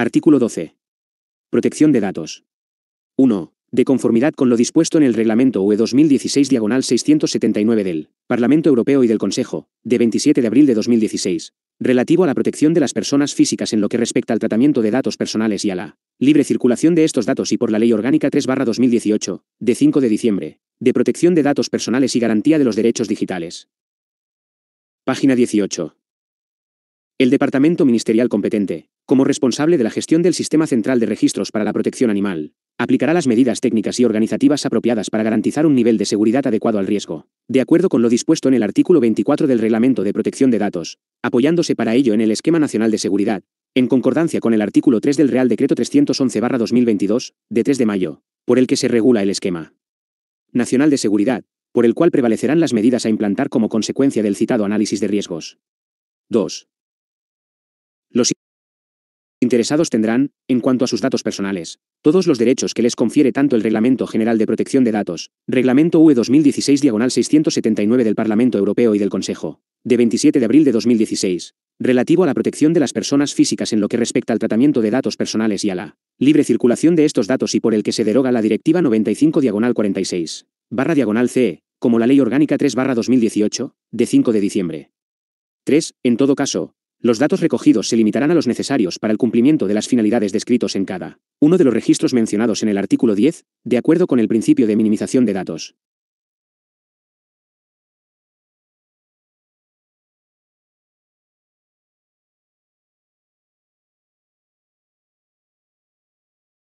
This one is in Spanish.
Artículo 12. Protección de datos. 1. De conformidad con lo dispuesto en el Reglamento UE 2016-679 del Parlamento Europeo y del Consejo, de 27 de abril de 2016, relativo a la protección de las personas físicas en lo que respecta al tratamiento de datos personales y a la libre circulación de estos datos y por la Ley Orgánica 3-2018, de 5 de diciembre, de protección de datos personales y garantía de los derechos digitales. Página 18. El Departamento Ministerial competente, como responsable de la gestión del Sistema Central de Registros para la Protección Animal, aplicará las medidas técnicas y organizativas apropiadas para garantizar un nivel de seguridad adecuado al riesgo, de acuerdo con lo dispuesto en el artículo 24 del Reglamento de Protección de Datos, apoyándose para ello en el Esquema Nacional de Seguridad, en concordancia con el artículo 3 del Real Decreto 311-2022, de 3 de mayo, por el que se regula el Esquema Nacional de Seguridad, por el cual prevalecerán las medidas a implantar como consecuencia del citado análisis de riesgos. 2. Los interesados tendrán, en cuanto a sus datos personales, todos los derechos que les confiere tanto el Reglamento General de Protección de Datos, Reglamento e UE 2016-679 del Parlamento Europeo y del Consejo, de 27 de abril de 2016, relativo a la protección de las personas físicas en lo que respecta al tratamiento de datos personales y a la libre circulación de estos datos y por el que se deroga la Directiva 95-46, barra CE, como la Ley Orgánica 3-2018, de 5 de diciembre. 3. En todo caso, los datos recogidos se limitarán a los necesarios para el cumplimiento de las finalidades descritos en cada uno de los registros mencionados en el artículo 10, de acuerdo con el principio de minimización de datos.